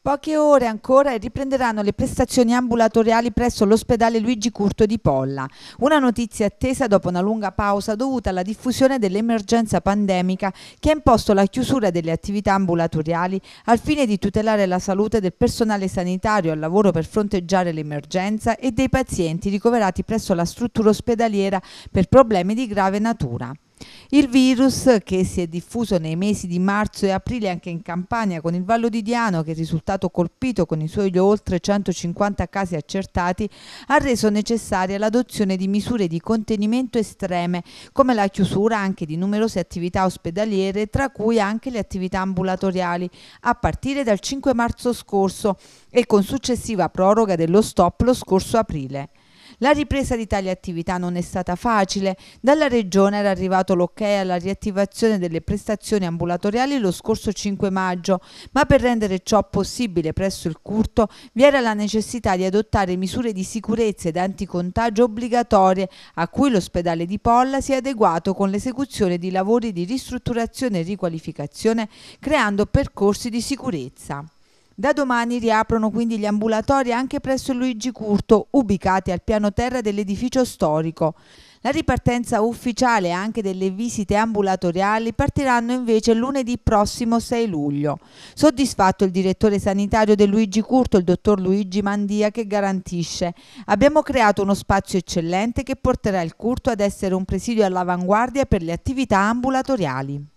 Poche ore ancora e riprenderanno le prestazioni ambulatoriali presso l'ospedale Luigi Curto di Polla. Una notizia attesa dopo una lunga pausa dovuta alla diffusione dell'emergenza pandemica che ha imposto la chiusura delle attività ambulatoriali al fine di tutelare la salute del personale sanitario al lavoro per fronteggiare l'emergenza e dei pazienti ricoverati presso la struttura ospedaliera per problemi di grave natura. Il virus che si è diffuso nei mesi di marzo e aprile anche in Campania con il Vallo di Diano che è risultato colpito con i suoi oltre 150 casi accertati ha reso necessaria l'adozione di misure di contenimento estreme come la chiusura anche di numerose attività ospedaliere tra cui anche le attività ambulatoriali a partire dal 5 marzo scorso e con successiva proroga dello stop lo scorso aprile. La ripresa di tali attività non è stata facile. Dalla Regione era arrivato l'ok alla riattivazione delle prestazioni ambulatoriali lo scorso 5 maggio, ma per rendere ciò possibile presso il curto vi era la necessità di adottare misure di sicurezza ed anticontagio obbligatorie a cui l'ospedale di Polla si è adeguato con l'esecuzione di lavori di ristrutturazione e riqualificazione creando percorsi di sicurezza. Da domani riaprono quindi gli ambulatori anche presso Luigi Curto, ubicati al piano terra dell'edificio storico. La ripartenza ufficiale anche delle visite ambulatoriali partiranno invece lunedì prossimo 6 luglio. Soddisfatto il direttore sanitario del Luigi Curto, il dottor Luigi Mandia, che garantisce abbiamo creato uno spazio eccellente che porterà il Curto ad essere un presidio all'avanguardia per le attività ambulatoriali.